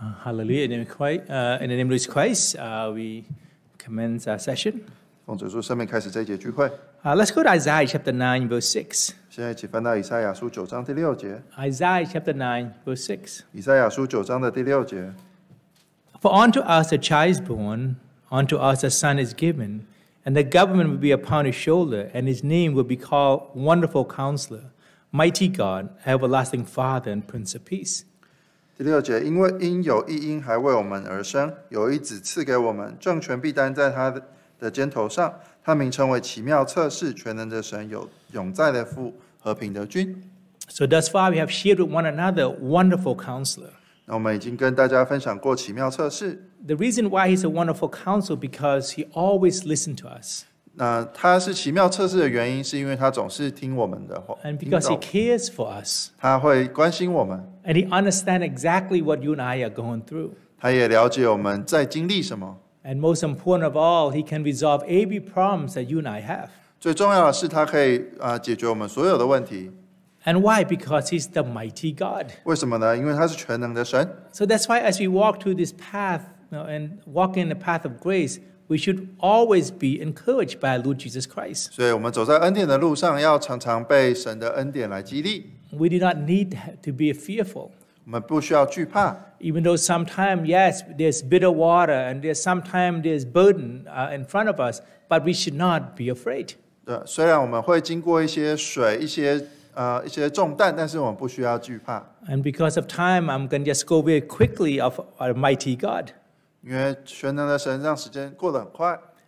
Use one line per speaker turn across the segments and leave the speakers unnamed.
Uh, hallelujah. In the name of Jesus Christ, uh, we commence our session. 奉主书生命开始这一节聚会。Uh, let's go to Isaiah chapter 9, verse 6.
Isaiah chapter 9, verse 6.
For unto us a child is born, unto us a son is given, and the government will be upon his shoulder, and his name will be called Wonderful Counselor, Mighty God, Everlasting Father, and Prince of Peace.
第六节，因为因有一因，还为我们而生，有一子赐给我们，政权必担在他的的肩头上。他名称为奇妙测试，全能的神，有永在的父，
和平的君。So thus far we have shared with one another wonderful counselor。
那我们已经跟大家分享过奇妙测试。
The reason why he's a wonderful counselor because he always listens
to us. 那他是奇妙测试的原因，是因为他总是听我们的话。And because he cares for us. And
he understands exactly what you and I are going through.
And
most important of all, he can resolve every problem that you and I have. and why? Because he's the mighty God. So that's why as we walk through this path you know, and walk in the path of grace, we should always be encouraged by Lord Jesus Christ. We do not need to be fearful. Even though sometimes, yes, there's bitter water and there's sometimes there's burden uh, in front of us, but we should not be afraid. and because of time, I'm going to just go very quickly of Almighty God.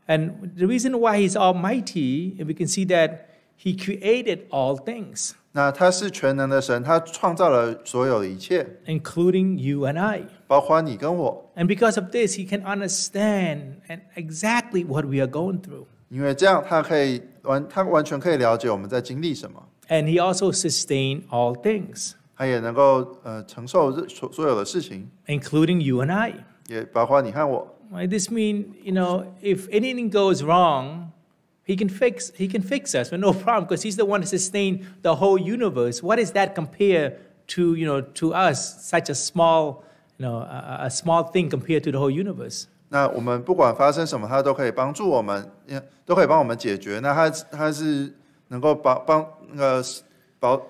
And the reason why he's almighty, and we can see that he created all things.
那他是全能的神，他创造了所有一切，including you
and I，包括你跟我。And because of this, he can understand and exactly what we are going through.
因为这样，他可以完，他完全可以了解我们在经历什么。
And he also sustain all things. 他也能够呃承受所所有的事情，including you and I。也包括你和我。This mean you know if anything goes wrong, he can fix he can fix us with no problem because he's the one to sustain the whole universe. What is that compared to you know to us such a small you know a, a small thing compared to the whole universe?
那我们不管发生什么，他都可以帮助我们，都可以帮我们解决。那他他是能够保帮那个保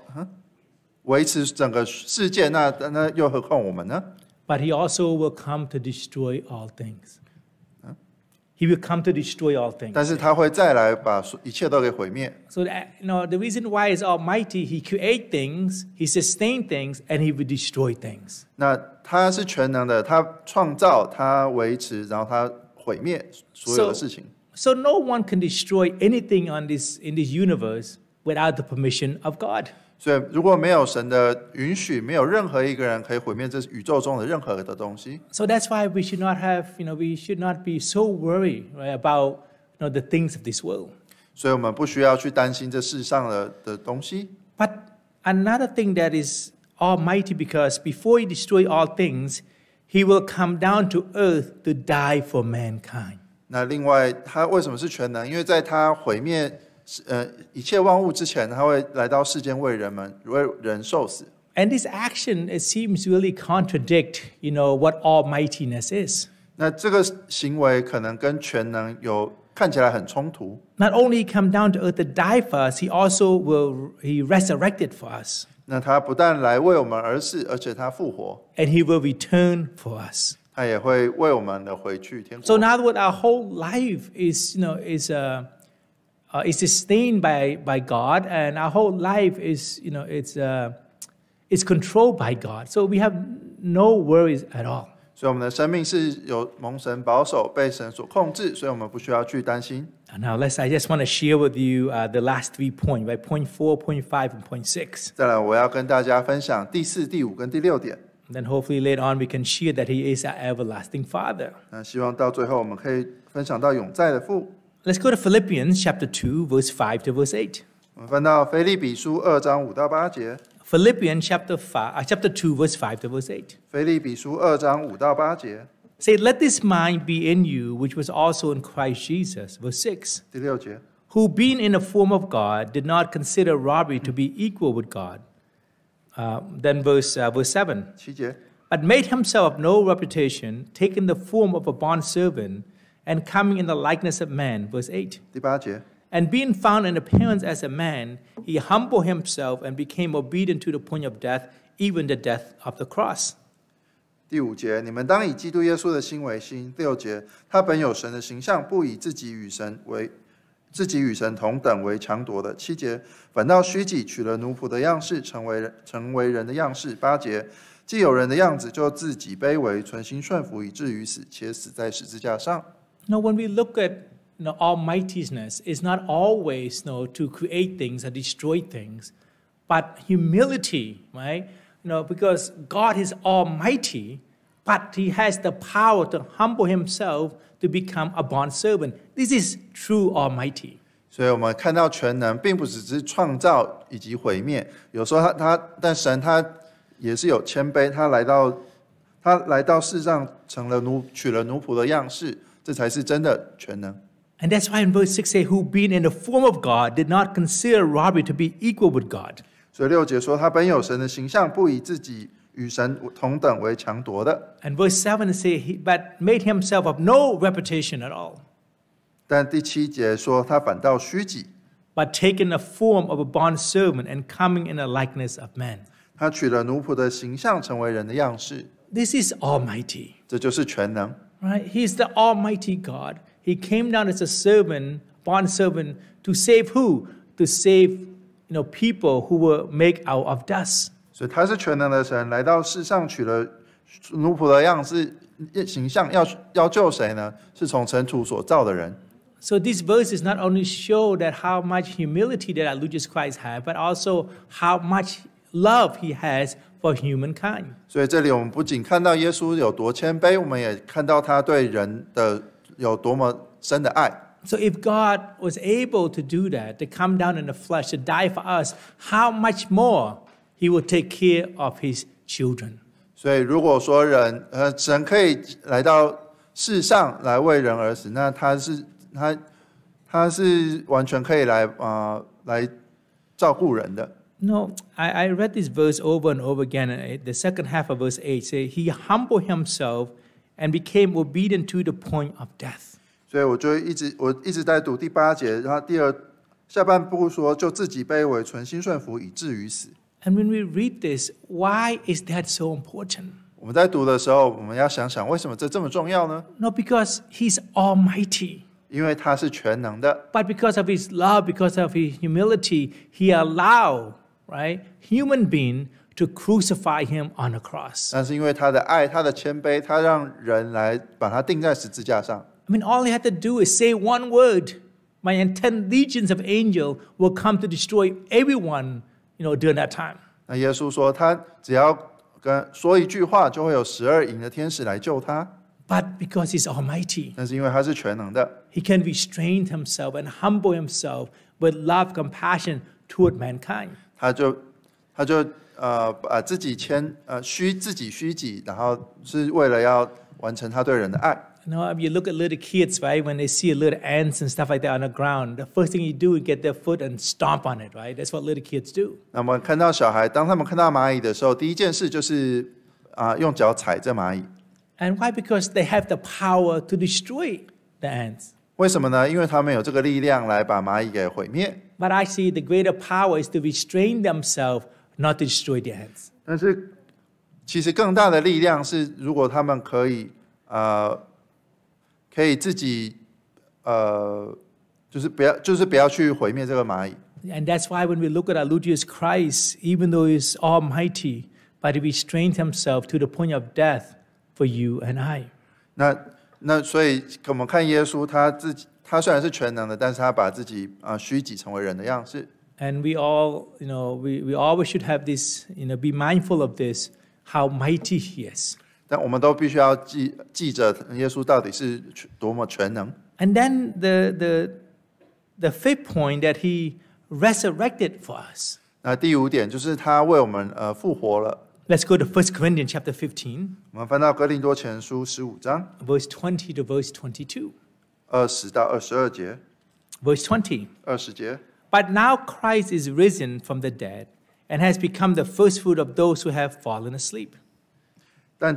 维持整个世界，那那又何况我们呢？
but he also will come to destroy all things. He will come to destroy all things. So, that, you know, the reason why is Almighty, He create things, He sustain things, and He will destroy things. 那
他是全能的，他创造，他维持，然后他毁灭所有的事情。
So, so no one can destroy anything on this in this universe without the permission of God.
所以如果没有神的允许，没有任何一个人可以毁灭这宇宙中的任何的东西。
So that's why we should not have, you know, we should not be so worried right, about
you know the things of this world. 所以我们不需要去担心这世上的的东
西。But another thing that is almighty because before he destroy all things, he will come down to earth to die for mankind. 那另外，
他为什么是全能？因为在他毁灭。呃一切万物之前，他会来到世间为人们为人受死。And this action it seems really contradict, you know, what almightiness is. 那这个行为可能跟全能有看起来很冲突。
Not only come down to earth to die for us, he also will he resurrected for us.
那他不但来为我们而死，而且他复活。
And he will return for us.
他也会为我们的回去天国。So in
other words, our whole life is, you know, is a uh, uh, is sustained by, by God, and our whole life is, you know, it's, uh, it's controlled by God. So we have no worries at all.
所以我们的生命是有蒙神保守，被神所控制，所以我们不需
要去担心。Now let's. I just want to share with you uh, the last three points, right? Point four, point five, and point six.
再来，我要跟大家分享
第四、第五跟第六点。Then hopefully later on we can share that He is our everlasting Father. Let's go to Philippians chapter 2, verse 5 to verse 8. Philippians chapter, five, uh, chapter 2, verse 5 to verse 8. 腓立
比书二章五到八节
Say, let this mind be in you, which was also in Christ Jesus. Verse 6. Who, being in the form of God did not consider robbery to be equal with God. Uh, then verse, uh, verse 7. but made himself of no reputation, taking the form of a bondservant, And coming in the likeness of man, verse 8. i g h t 第八节，And being found in appearance as a man, he humbled himself and became obedient to the point of death, even the death of the cross.
第五节，你们当以基督耶稣的心为心。六节，他本有神的形象，不以自己与神为自己与神同等为强夺的。七节，反倒虚己，取了奴仆的样式，成为成为人的样式。八节，既有人的样子，就自己卑微，存心顺服，以至于死，且死在十字架上。
Now, when we look at you know, almightiness, it's not always you know, to create things and destroy things, but humility, right? You know, because God is almighty, but he has the power to humble himself to become a bond servant. This is true almighty.
所以我们看到全能，并不只是创造以及毁灭。有时候他他，但神他也是有谦卑，他来到他来到世上，成了奴，取了奴仆的样式。
and that's why in verse 6a, who being in the form of God did not consider robbery to be equal with God. and verse 7 says, he, but made himself of no reputation at all.
但第七节说，他反倒虚己
，but taking the form of a bond servant and coming in the likeness of man. This is Almighty.
这就是全能。
right? He's the Almighty God. He came down as a servant, bond servant, to save who? To save, you know, people who were made out of dust.
所以他是全能的神，来到世上取了奴仆的样式形象，要要救谁呢？是从尘土所造的人。
So these verses not only show that how much humility that our Lord Jesus Christ had, but also how much love he has for humankind。
所以这里我们不仅看到耶稣有多谦卑，我们也看到他对人的有多么深的爱。
So if God was able to do that, to come down in the flesh, to die for us, how much more He will take care of His children.
所以如果说人呃神可以来到世上来为人而死，那他是他他是完全可以来啊来照顾人的。
no, I, I, read this verse over and over again. And the second half of verse 8 says, He humbled himself and became obedient to the point of death. And when we read this, why is that so important? No, because he's almighty. 因
为他是全能的。
But because of his love, because of his humility, he allowed right, human being to crucify him on a cross. I mean, all he had to do is say one word. My ten legions of angels will come to destroy everyone, you know, during that time.
那耶稣说，他只要跟说一句话，就会有十
二营的天使来救他。But because he's almighty, he can restrain himself and humble himself with love, compassion toward mankind.
他就他就呃把自己谦呃虚自己虚己，然后是为了要完成他对人的爱。
Now, if you look at little kids, right? When they see a little ants and stuff like that on the ground, the first thing you do is get their foot and stomp on it, right? That's what little kids do.
那么看到小孩，当他们看到蚂蚁的时候，第一件事就是啊，用脚踩这蚂蚁。
And why? Because they have the power to destroy the ants. 为什么
呢？因为他们有这个力量来把蚂蚁给毁灭。
But I see the greater power is to restrain themselves not to destroy the ants。但是，其实更大的力量是，
如果他们可以，呃，可以自己，呃，就是不要，就是不要去毁灭这个蚂蚁。
And that's why when we look at our Lord Jesus Christ, even though He's Almighty, but He restrained Himself to the point of death for you and I。
那。那所以我们看耶稣他自己，他虽然是全能的，但是他把自己啊虚己成为人的样式。
And we all, you know, we we always should have this, you know, be mindful of this how mighty he is.
但我们都必须要记记着耶稣到底是多么全能。
And then the the the fifth point that he resurrected for us.
那第五点就是他为我们呃复活了。
Let's go to 1 Corinthians chapter 15. 我们翻到哥林多前书十五章 Verse 20 to verse 22. Verse 20. But now Christ is risen from the dead and has become the first fruit of those who have fallen asleep. When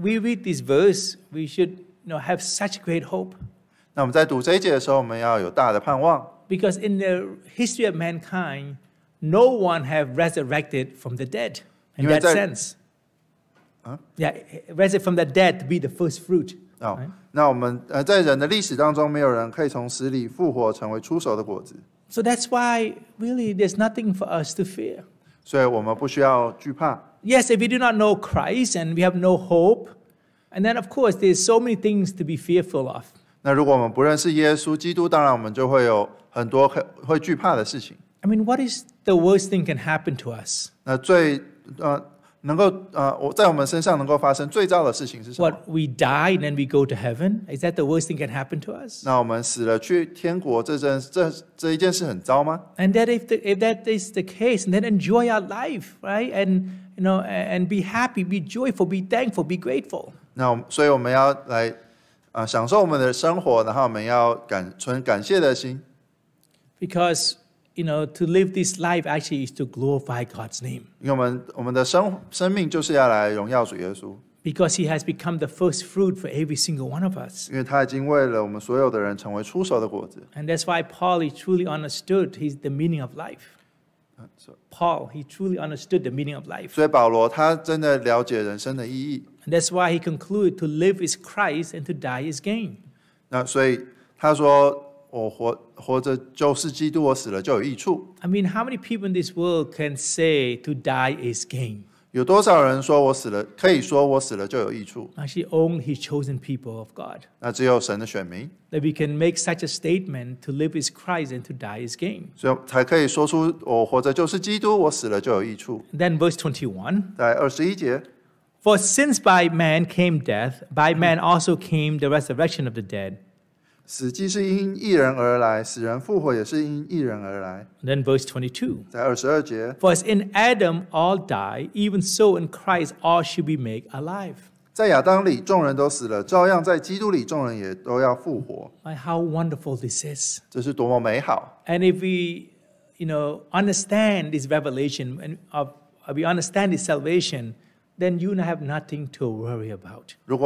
we read this verse, we should you know, have such great hope. 那我们在读这一节的时候，我们要有大的盼望，because in the history of mankind, no one have resurrected from the dead in that sense. Yeah, 啊，Yeah，resurrected from the dead to be the first fruit. So that's why really there's nothing for us to fear. Yes, if we do not know Christ and we have no hope, and then of course there's so many things to be fearful of.
那如果我们不认识耶稣基督，当然我们就会有很多会会惧怕的事情。
I mean, what is the worst thing can happen to us?
那最呃能够呃我在我们身上能够发生最糟的事情是什么
What we die and then we go to heaven? Is that the worst thing can happen to us?
那我们死了去天国，这件这这一件事很糟吗
？And that if the, if that is the case, then enjoy our life, right? And you know, and be happy, be joyful, be thankful, be grateful.
那我们所以我们要来啊、呃享受我们的生活，然后我们要感存感谢的心。
because you know to live this life actually is to glorify God's name. because He has become the first fruit for every single one of us. And that's why Paul he truly understood his, the meaning of life. Paul he truly understood the meaning of life. And that's why he concluded to live is Christ and to die is gain.
那所以他说，I
mean, how many people in this world can say to die is gain?
有多少人说我死了，可以说我死了就有益处
？Actually, only His chosen people of God.
那只有神的选民
，That we can make such a statement: to live is Christ and to die is gain.
所以才可以说出我活着就是基督，我死了就有
益处。Then verse twenty-one. 在二十一节，For since by man came death, by man also came the resurrection of the dead.
死既是因一人而
来，死人复活也是因一人而来。Then verse twenty-two. two 在二十二节 for as in Adam all die, even so in Christ all should be made alive. 在亚当里
众人都死了，照样在基督里众人也都要复活。My how wonderful this is! if
we, you know, understand this revelation and of we understand this salvation then you have nothing to worry about. So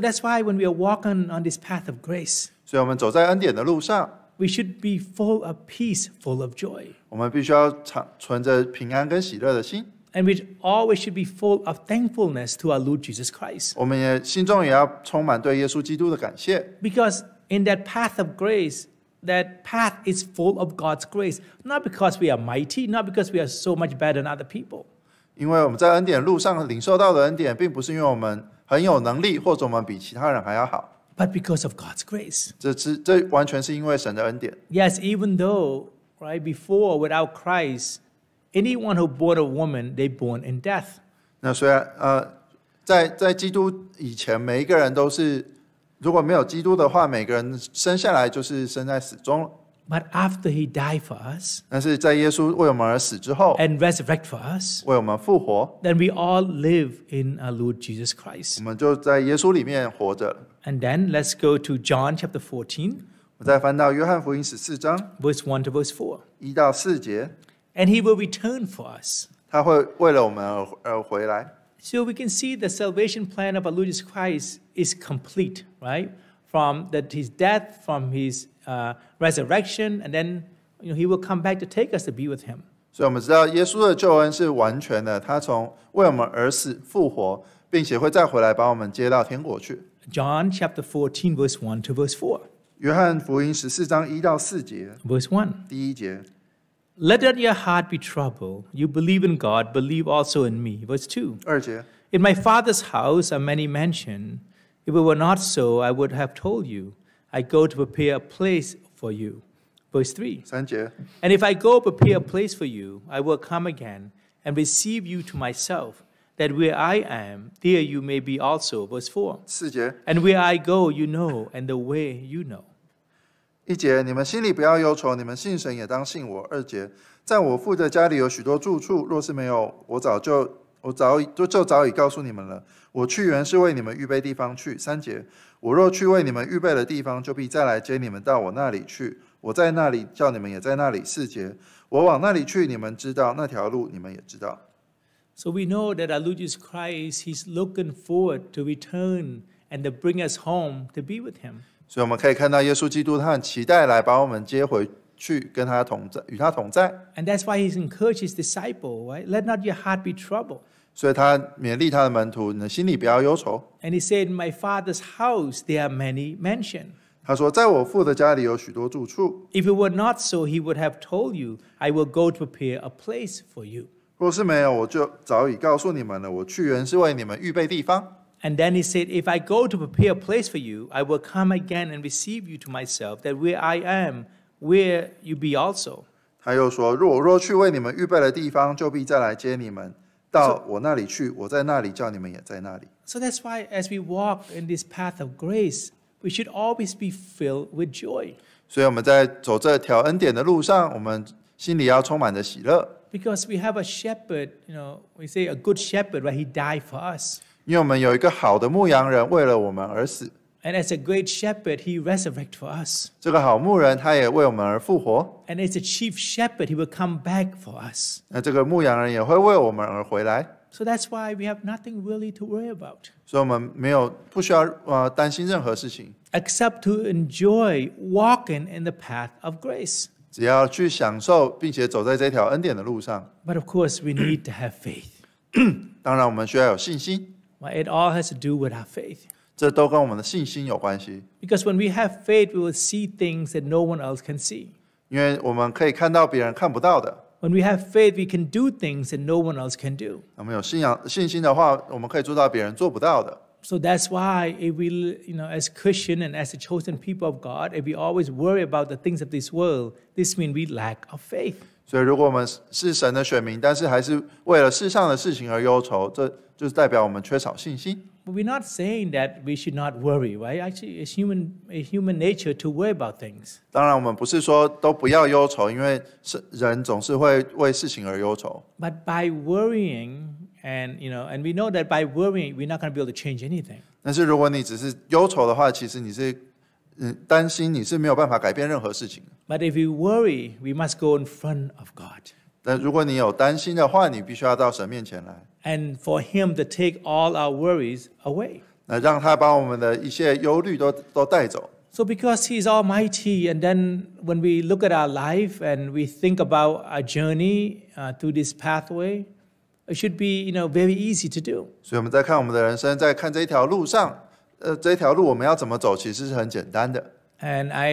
that's why when we are walking on this path of grace，
所以我们走在恩典的路上，we should
be full of peace, full of joy。
我们必须要常存着平安跟喜乐的心。
And we always should be full of thankfulness to our Lord Jesus Christ。我们也心中也
要充满对耶稣基督的感谢。
Because in that path of grace。that path is full of God's grace, not because we are mighty, not because we are so much better than other people.
因为我们在恩典路上领受到的恩典，并不是因为我们很有能力，或者我们比其他人还要好。But because of God's grace. 这是这完全是因为神的恩典。
Yes, even though right before without Christ, anyone who born a woman, they born in death. 那
虽然呃，在在基督以前，每一个人都是如果没有基督的话，每个人生下来就是生在死中。
But after he died for us，
但是在耶稣为我们而死之后，and r e s u r r e c t for us，为我们复活
，then we all live in our Lord Jesus Christ。我们就在耶稣里面活着。And then let's go to John chapter fourteen。我再翻到约翰福音十四章
verse one to verse four，一到四节。
And he will return for
us。他会为了我们而而回来。
So we can see the salvation plan of our Lord Jesus Christ is complete, right? From that his death, from his uh, resurrection, and then you know, he will come back to take us to be with him. So John chapter fourteen, verse one to verse four. 约翰福音十四章一到四节。Verse one. 第一节。let not your heart be troubled. You believe in God, believe also in me. Verse 2. In my Father's house are many mansions. If it were not so, I would have told you. I go to prepare a place for you. Verse 3. And if I go prepare a place for you, I will come again and receive you to myself, that where I am, there you may be also. Verse 4. And where I go, you know, and the way you know.
一节，你们心里不要忧愁，你们信神也当信我。二节，在我父的家里有许多住处，若是没有，我早就我早就就早已告诉你们了。我去原是为你们预备地方去。三节，我若去为你们预备的地方，就必再来接你们到我那里去。我在那里，叫你们也在那里。四节，我往那里去，你们知道那条路，你们也知道。
So we know that our Lord Jesus Christ e s looking forward to return and to bring us home to be with him.
所以我们可以看到，耶稣基督他很期待来把我们接回去，跟他同在，与他同在。
And that's why he encourages his disciple, right? Let not your heart be troubled.
所以他勉励他的门徒，你的心里不要忧愁。
And he said, "My Father's house there are many mansions."
他说，在我父的家里有许多住处。
If it were not so, he would have told you, "I will go to prepare a place for you." 若是没有，
我就早已告诉你们了。我去原是为你们预
备地方。And then he said, If I go to prepare a place for you, I will come again and receive you to myself, that where I am, where you be also.
他又说：“若我若去为你们预备了地方，就必再来接你们到我那里去。我在那里，叫你们也在那里。”
So that's why, as we walk in this path of grace, we should always be filled with joy.
所以我们在走这条恩典的路上，我们心里要充满着喜乐。
Because we have a shepherd, you know, we say a good shepherd, right? He died for us.
因为我们有一个好的牧羊人为了我们而死。
And as a great shepherd, he resurrected for us. And as a chief shepherd, he will come back for us. So that's why we have nothing really to worry about. except to enjoy walking in the path of grace. But of course, we need to have faith. It all has to do with our faith.
Because
when we have faith, we will see things that no one else can see. When we have faith, we can do things that no one else can do. so that's why if we, you know, as Christian and as the chosen people of God, if we always worry about the things of this world, this means we lack of faith.
所以，如果我们是神的选民，但是还是为了世上的事情而忧愁，这就是代表我们缺少信心。
But we're not saying that we should not worry, right? Actually, it's human, it's human nature to worry about things.
当然，我们不是说都不要忧愁，因为是人总是会为事情而忧愁。
But by worrying, and you know, and we know that by worrying, we're not going to be able to change anything. But if we worry, we must go in front of God.
但如果你有担心的话，你必须要到
神面前来。and for Him to take all our worries away. So because He is Almighty, and then when we look at our life and we think about our journey uh, through this pathway, it should be you know very easy to do. and I,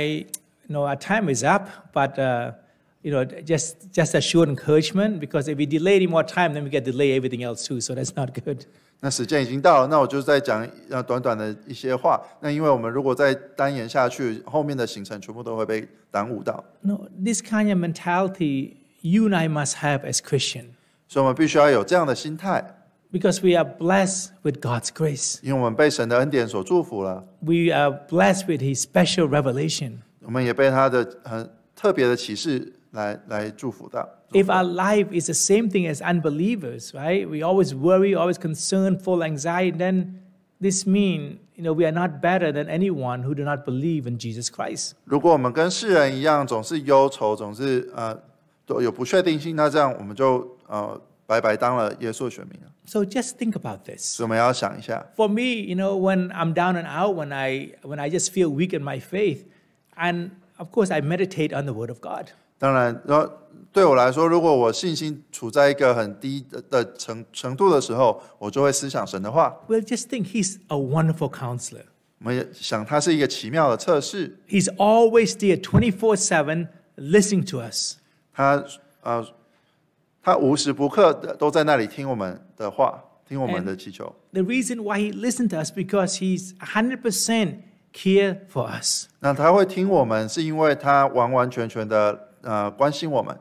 you know, our time is up, but. Uh, you know, just just a short encouragement because if we delay any more time, then we get delay everything else too. So that's not good.
那时间已经到了，那我就再讲呃短短的一些话。那因为我们如果再单言下去，后面的行程全部都会被耽误到。
No, this kind of mentality you and I must have as Christian.
所以我们必须要有这样的心态。Because we are blessed with God's grace. 因为我们被神的恩典所祝福了。
We are blessed with His special revelation.
我们也被他的很特别的启示 if
our life is the same thing as unbelievers, right? We always worry, always concerned, full anxiety. Then this means, you know we are not better than anyone who do not believe in Jesus Christ. So just think about this. For me, you know, when I'm down and out, when I when I just feel weak in my faith, and of course I meditate on the Word of God.
当然，然后对我来说，如果我信心处在一个很低的的程程度的时候，我就会思想神的话。
We l l just think he's a wonderful counselor。
我们想他是一个奇妙的测试。He's always there, twenty-four-seven, listening to us。他呃，他无时不刻的都在那里听我们的话，听我们的祈求。
The reason why he l i s t e n e d to us because he's a
hundred percent c a r e for us。那他会听我们，是因为他完完全全
的。呃关心我们。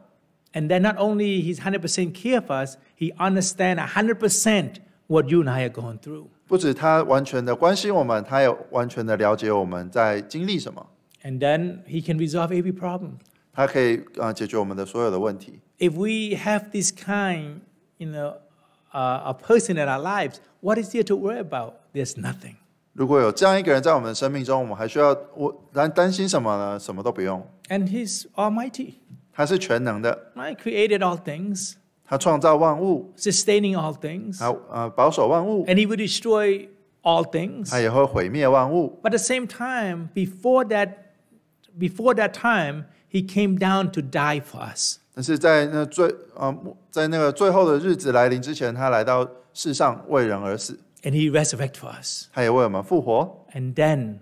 And uh, then not only he's 100% care for us, he a 100% what you and I are going through.
不止他完全的关心我们，他也完全的了解我们在经历什么。
And then he can resolve every problem.
他可以呃解决我们的所有的问题。
If we have this kind, you know, uh, a person in our lives, what is there to worry about? There's nothing.
如果有这样一个人在我们的生命中，我们还需要我担担心什么呢？什么都不用。
And He's Almighty.
他是全能的
，I created all things, 他创造万物，sustaining all things, 他
呃保守万物，and
He would destroy all things. 他也会
毁灭万物。
But at the same time, before that, before that time, He came down to die for us.
但是在那最呃在那个最后的日子来临之前，他来到世上为人而死。and he resurrect for us. 他也为我们复活。
And then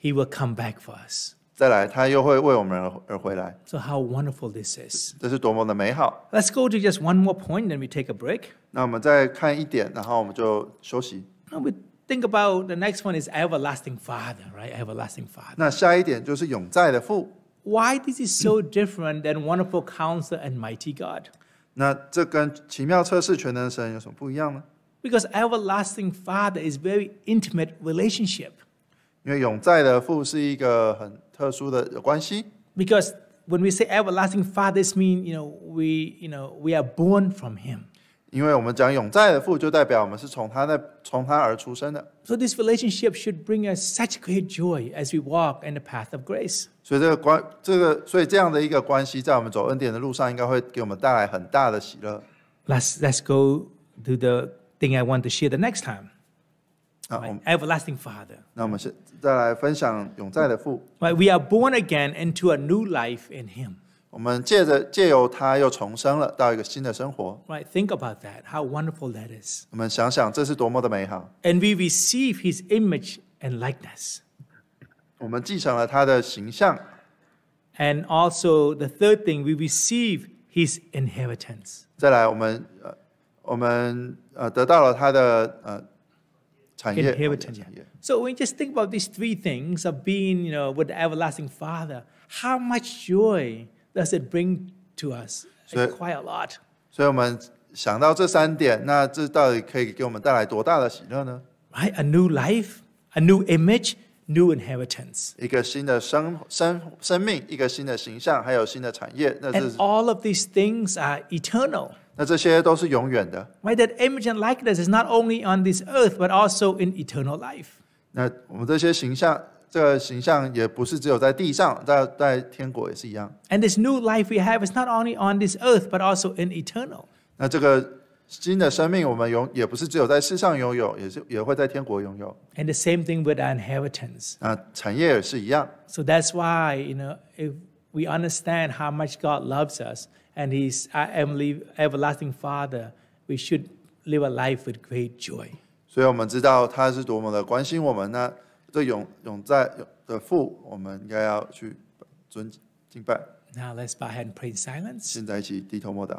he will come back for us.
再来，他又会为我们而而回来。
So how wonderful this is.
这是多么的美好
！Let's go to just one more point, then we take a break.
那我们再看一点，然后我们就休息。
And we think about the next one is everlasting Father, right? Everlasting Father.
那下一点就是永在的父。
Why this is so different than wonderful Counselor and mighty God?
那这跟奇妙测试全能神有什么不一样呢？
because everlasting Father is very intimate relationship. Because when we say everlasting Father, this means you know we you know we are born from Him. So this relationship should bring us such great joy as we walk in the path of grace.
所以这个关这个所以这样的一个关系，在我们走恩典的路上，应该会给我们带来很大的喜乐。
Let's let's go to the thing I want to share the next time. Uh, um, everlasting Father. 那我们是再来分享永在的父。Right, we are born again into a new life in Him. Right, think about that. How wonderful that And we receive His image and likeness. And also the third thing, we receive His inheritance. 再来，我们呃我
们呃得到了它的呃产业。Inheritance.
So when you just think about these three things of being, you know, with the everlasting Father, how much joy does it bring to us? quite a lot.
所以我们想到这三点，那这到底可以给我们带来多大的喜乐呢
？Right, a new life, a new image, new inheritance.
一个新的生生生命，一个新的形象，还有新的
产业。那 And all of these things are eternal. Why that image and likeness is not only on this earth, but also in eternal life.
那我们这些形象，这个形象也不是只有在地上，在在天国也是一样。
And this new life we have is not only on this earth, but also in eternal.
那这个新的生命，我们拥也不是只有在世上拥有，也是也会在天国拥有。
And the same thing with our inheritance. that's why you know if we understand how much God loves us. And His I Am l i v i Everlasting Father, we should live a life with great joy.
所以我们知道他是多么的关心我们。那这永永在的父，我们应该要去尊敬拜。Now let's bow h a and pray in silence. 现在一起低头默祷。